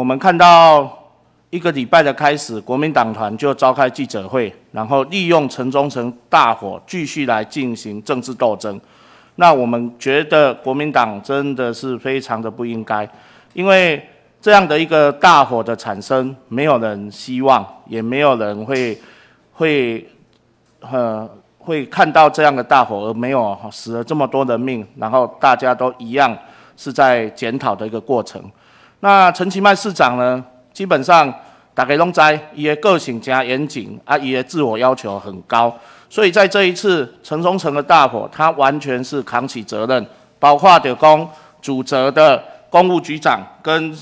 我们看到一个礼拜的开始，国民党团就召开记者会，然后利用城中城大火继续来进行政治斗争。那我们觉得国民党真的是非常的不应该，因为这样的一个大火的产生，没有人希望，也没有人会会呃会看到这样的大火而没有死了这么多人命，然后大家都一样是在检讨的一个过程。那陈其迈市长呢？基本上，大家拢知，伊的个性加严谨，啊，伊的自我要求很高。所以在这一次陈忠诚的大火，他完全是扛起责任，包括的公主责的公务局长跟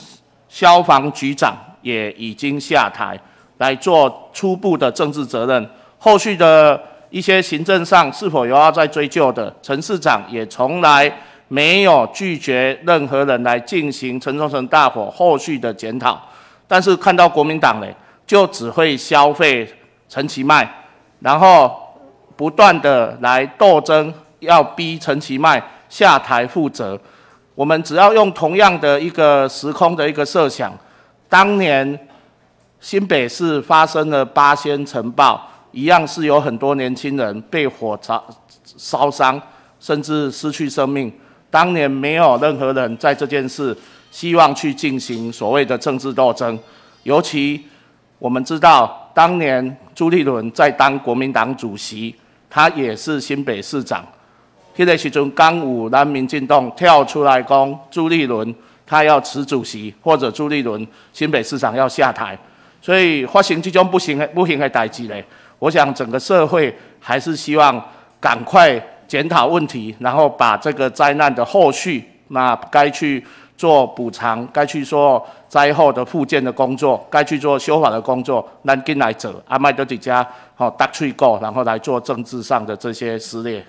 消防局长也已经下台来做初步的政治责任。后续的一些行政上是否又要再追究的？陈市长也从来。没有拒绝任何人来进行陈忠诚大火后续的检讨，但是看到国民党呢，就只会消费陈其迈，然后不断的来斗争，要逼陈其迈下台负责。我们只要用同样的一个时空的一个设想，当年新北市发生了八仙城爆，一样是有很多年轻人被火着烧伤，甚至失去生命。当年没有任何人在这件事希望去进行所谓的政治斗争，尤其我们知道当年朱立伦在当国民党主席，他也是新北市长，现在其中，刚武南民进党跳出来讲朱立伦他要辞主席，或者朱立伦新北市长要下台，所以发行这种不行不行的代际嘞，我想整个社会还是希望赶快。检讨问题，然后把这个灾难的后续，那该去做补偿，该去做灾后的复建的工作，该去做修法的工作，那进来者阿排德几家，好打去过，然后来做政治上的这些撕裂。